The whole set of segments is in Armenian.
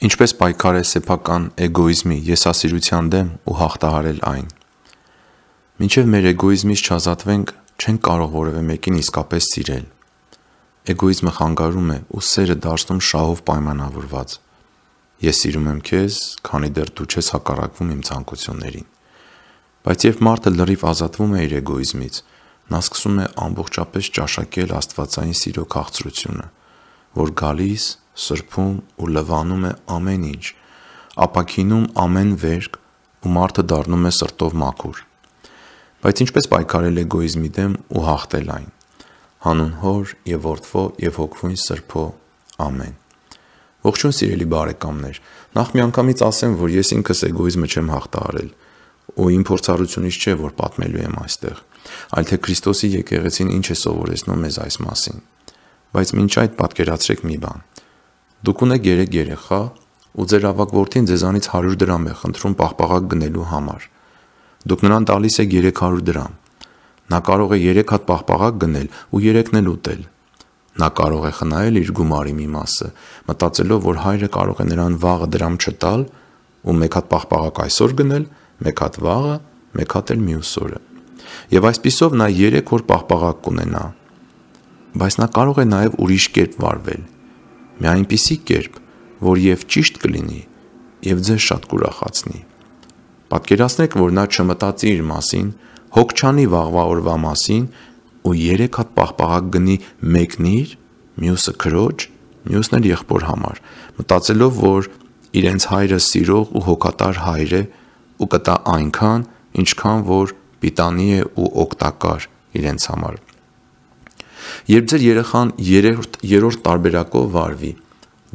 Ինչպես պայքարել սեփական էգոիզմի, եսասիրության դեմ ու հաղթահարել այն։ Մինչև մեր էգոիզմից չազատվենք, չենք կարող որևէ մեկին իսկապես սիրել։ Էգոիզմը խանգարում է ու սերը դարձնում շահով պայմանավորված։ Ես սիրում եմ քեզ, քանի դեռ դու չես հակառակվում իմ ցանկություններին։ Բայց երբ մարդը լրիվ ազատվում է իր էգոիզմից, նա սկսում է ամբողջապես ճաշակել աստվածային սիրո քաղցրությունը, որ գալիս սրբում ու լվանում է ամեն ինչ, ապակինում ամեն վերք ու մարդը դառնում է սրտով մաքուր։ Բայց ինչպես պայքարել էգոիզմի դեմ ու հաղթել այն։ Հանուն Հոր եւ Որդվո եւ Հոգուն Սրբո։ Ամեն։ Ողջույն սիրելի բարեկամներ։ Նախ մի անգամից ասեմ, որ ես ինքս էգոիզմը չեմ հաղթահարել ու իմ փորձառությունից չէ, որ պատմելու եմ այստեղ, այլ թե Քրիստոսի եկեղեցին ինչ է սովորեցնում մեզ այս մասին։ Բայց ոչ այդ պատկերացրեք մի բան։ Դուք ունեք 3 երեխա ու ձեր ավակորդին ձեզանից 100 դրամ է խնդրում պաղպաղակ գնելու համար։ Դուք նրան տալիս եք 300 դրամ։ Նա կարող է 3 հատ պաղպաղակ գնել ու 3-ն էլ ուտել։ Նա կարող է խնայել իր գումարի մի մասը, մտածելով, որ հայրը կարող է նրան վաղը դրամ չտալ ու մեկ հատ պաղպաղակ այսօր գնել, մեկ հատ վաղը, մեկ հատ էլ մյուս օրը։ Եվ այսպիսով նա 3 օր պաղպաղակ կունենա։ Բայց նա կարող է նաև ուրիշ կերպ վարվել մի այնպիսի կերպ, որ եւ ճիշտ կլինի, եւ ձեզ շատ կուրախացնի։ Պատկերացնեք, որ նա չմտածի իր մասին, հոգչանի վաղվա օրվա մասին ու 3 հատ պահպաղակ գնի մեկն իր, մյուսը քրոջ, մյուսն էլ եղբոր համար, մտածելով, որ իրենց հայրը սիրող ու հոգատար հայր է ու կտա այնքան, ինչքան որ պիտանի է ու օգտակար իրենց համար։ Երբ ձեր երեխան 3-րդ 3-րդ տարբերակով վարվի,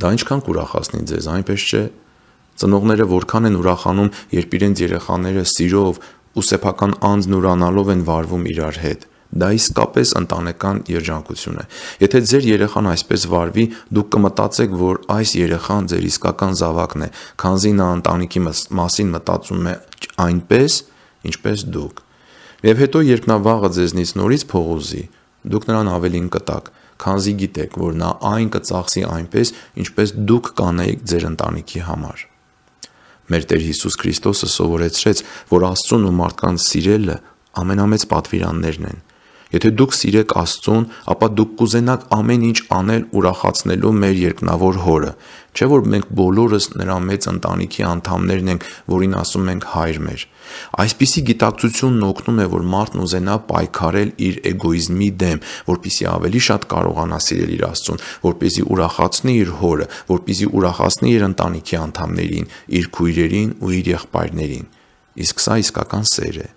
դա ինչքան կուրախացնի ձեզ, այնպես չէ։ Ծնողները որքան են ուրախանում, երբ իրենց երեխաները սիրով ու սեփական անձն ուրանալով են վարվում իրար հետ։ Դա իսկապես ընտանեկան երջանկություն է։ Եթե ձեր երեխան այսպես վարվի, դուք կմտածեք, որ այս երեխան ձեր իսկական զավակն է, քանզի նա ընտանիքի մասին մտածում է այնպես, ինչպես դուք։ Եվ հետո երբ նա վաղը ձեզնից նորից փող ուզի, դուք նրան ավելին կտակ, քանզի գիտեք, որ նա այն կծախսի այնպես, ինչպես դուք կանեիք ձեր ընտանիքի համար։ Մեր Տեր Հիսուս Քրիստոսը սովորեցրեց, որ Աստծուն ու մարդկանց սիրելը ամենամեծ պատվիրաններն են, Եթե դուք սիրեք Աստծուն, ապա դուք կուզենաք ամեն ինչ անել ուրախացնելու մեր երկնավոր Հորը, չէ՞ որ մենք բոլորս նրա մեծ ընտանիքի անդամներն ենք, որին ասում ենք հայր մեր։ Այսպիսի գիտակցությունն օգնում է, որ մարդն ուզենա պայքարել իր էգոիզմի դեմ, որpիսի ավելի շատ կարողանա սիրել իր Աստծուն, որpիսի ուրախացնի իր Հորը, որpիսի ուրախացնի իր ընտանիքի անդամներին, իր քույրերին ու իր եղբայրներին։ Իսկ սա իսկական սեր է։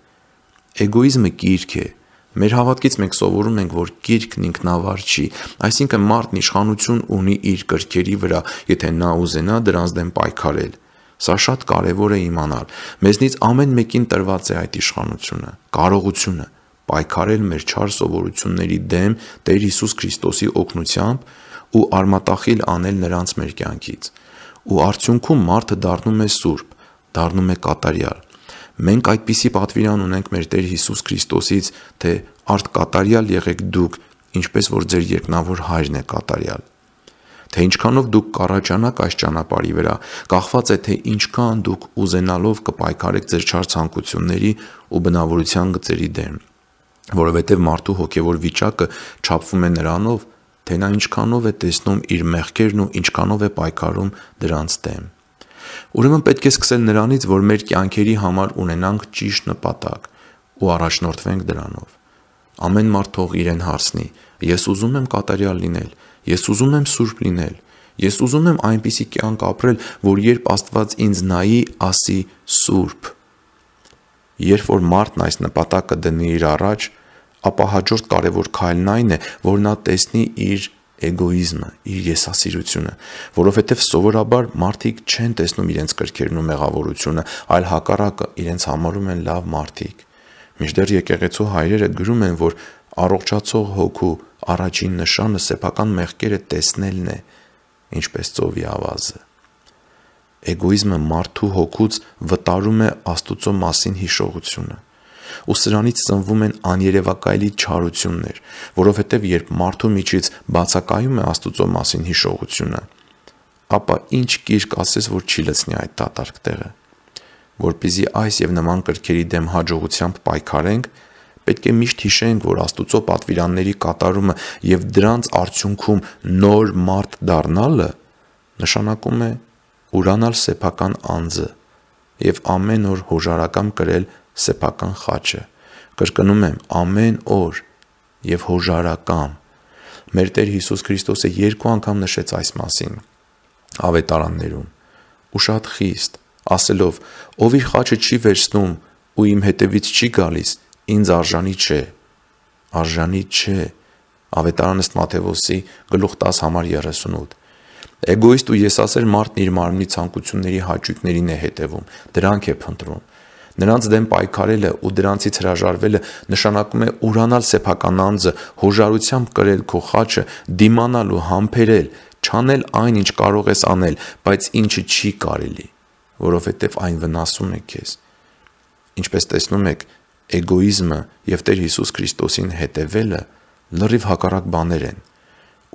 Էգոիզմը կիրք է, Մեր հավատքից մենք սովորում ենք, որ գիրքն ինքնավար չի, այսինքն մարդն իշխանություն ունի իր կրքերի վրա, եթե նա ուզենա դրանց դեմ պայքարել։ Սա շատ կարևոր է իմանալ։ Մեզնից ամեն մեկին տրված է այդ իշխանությունը, կարողությունը պայքարել մեր չար սովորությունների դեմ Տեր Հիսուս Քրիստոսի օգնությամբ ու արմատախիլ անել նրանց մեր կյանքից։ Ու արդյունքում մարդը դառնում է սուրբ, դառնում է կատարյալ Մենք այդպիսի պատվիրան ունենք մեր Տեր Հիսուս Քրիստոսից, թե արդ կատարյալ եղեք դուք, ինչպես որ ձեր երկնավոր հայրն է կատարյալ։ Թե ինչքանով դուք կառաջանաք այս ճանապարհի վրա, կախված է թե ինչքան դուք ուզենալով կպայքարեք ձեր չար ցանկությունների ու բնավորության գծերի դեմ, որովհետև մարդու հոգևոր վիճակը չափվում է նրանով, թե նա ինչքանով է տեսնում իր մեղքերն ու ինչքանով է պայքարում դրանց դեմ։ Ուրեմն պետք է սկսել նրանից, որ մեր կյանքերի համար ունենանք ճիշտ նպատակ ու առաջնորդվենք դրանով։ Ամեն մարդ թող իրեն հարցնի. ես ուզում եմ կատարյալ լինել, ես ուզում եմ սուրբ լինել, ես ուզում եմ այնպիսի կյանք ապրել, որ երբ Աստված ինձ նայի, ասի սուրբ։ Երբ որ մարդն այս նպատակը դնի իր առաջ, ապա հաջորդ կարևոր քայլն այն է, որ նա տեսնի իր էգոիզմը, իր եսասիրությունը, որովհետև սովորաբար մարդիկ չեն տեսնում իրենց կրքերն ու մեղավորությունը, այլ հակառակը իրենց համարում են լավ մարդիկ։ Միջդեռ եկեղեցու հայրերը գրում են, որ առողջացող հոգու առաջին նշանը սեփական մեղքերը տեսնելն է, ինչպես ծովի ավազը։ Էգոիզմը մարդու հոգուց վտարում է Աստուծո մասին հիշողությունը ու սրանից ծնվում են աներևակայելի չարություններ, որովհետև երբ մարդու միջից բացակայում է Աստուծո մասին հիշողությունը, ապա ինչ կիրք ասես, որ չի լցնի այդ դատարկ տեղը։ Որպեսզի այս եւ նման կրքերի դեմ հաջողությամբ պայքարենք, պետք է միշտ հիշենք, որ Աստուծո պատվիրանների կատարումը եւ դրանց արդյունքում նոր մարդ դառնալը նշանակում է ուրանալ սեփական անձը եւ ամեն օր հոժարակամ կրել սեփական խաչը։ Կրկնում եմ, ամեն օր եւ հոժարակամ։ Մեր Տեր Հիսուս Քրիստոսը երկու անգամ նշեց այս մասին ավետարաններում։ Ու շատ խիստ, ասելով. ով իր խաչը չի վերցնում ու իմ հետևից չի գալիս, ինձ արժանի չէ։ Արժանի չէ։ Ավետարան ըստ Մատթեոսի գլուխ 10 համար 38։ Էգոիստ ու եսասեր մարդն իր մարմնի ցանկությունների հաճույքներին է հետևում, դրանք է փնտրում։ Նրանց դեմ պայքարելը ու դրանցից հրաժարվելը նշանակում է ուրանալ սեփական անձը, հոժարությամբ կրել քո խաչը, դիմանալ ու համբերել, չանել այն, ինչ կարող ես անել, բայց ինչը չի կարելի, որովհետև այն վնասում է քեզ։ Ինչպես տեսնում եք, էգոիզմը եւ Տեր Հիսուս Քրիստոսին հետևելը լրիվ հակառակ բաներ են։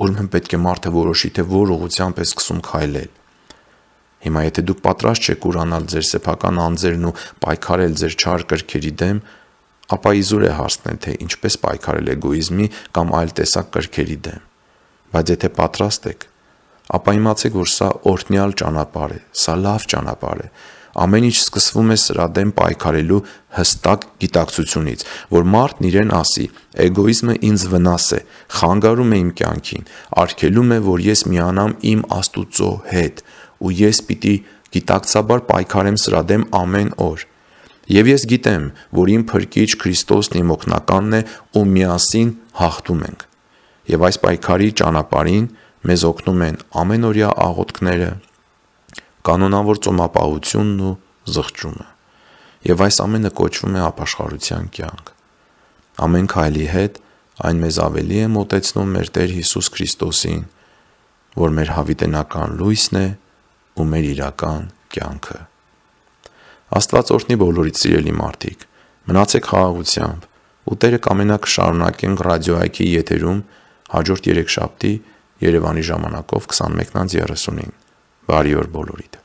Ուրեմն պետք է մարդը որոշի, թե որ ուղղությամբ է սկսում քայլել։ Հիմա եթե դուք պատրաստ չեք ուրանալ ձեր սեփական անձերն ու պայքարել ձեր չար կրքերի դեմ, ապա իզուր է հարցնել, թե ինչպես պայքարել էգոիզմի կամ այլ տեսակ կրքերի դեմ։ Բայց եթե պատրաստ եք, ապա իմացեք, որ սա օրհնյալ ճանապարհ է, սա լավ ճանապարհ է։ Ամեն ինչ սկսվում է սրա դեմ պայքարելու հստակ գիտակցությունից, որ մարդն իրեն ասի. «Էգոիզմը ինձ վնաս է, խանգարում է իմ կյանքին, արգելում է, որ ես միանամ իմ Աստուծո հետ» ու ես պիտի գիտակցաբար պայքարեմ սրա դեմ ամեն օր։ Եվ ես գիտեմ, որ իմ Փրկիչ Քրիստոսն իմ օգնականն է ու միասին հաղթում ենք։ Եվ այս պայքարի ճանապարհին մեզ օգնում են ամենօրյա աղոթքները, կանոնավոր ծոմապահությունն ու զղջումը։ Եվ այս ամենը կոչվում է ապաշխարության կյանք։ Ամեն քայլի հետ այն մեզ ավելի է մոտեցնում մեր Տեր Հիսուս Քրիստոսին, որ մեր հավիտենական լույսն է ու մեր իրական կյանքը։ Աստված օրհնի բոլորիդ սիրելի մարդիկ։ Մնացեք խաղաղությամբ ու Տերը կամենա կշարունակենք ռադիոյակի եթերում հաջորդ 3 շաբթի Երևանի ժամանակով 21:30-ին։ Բարի օր բոլորիդ։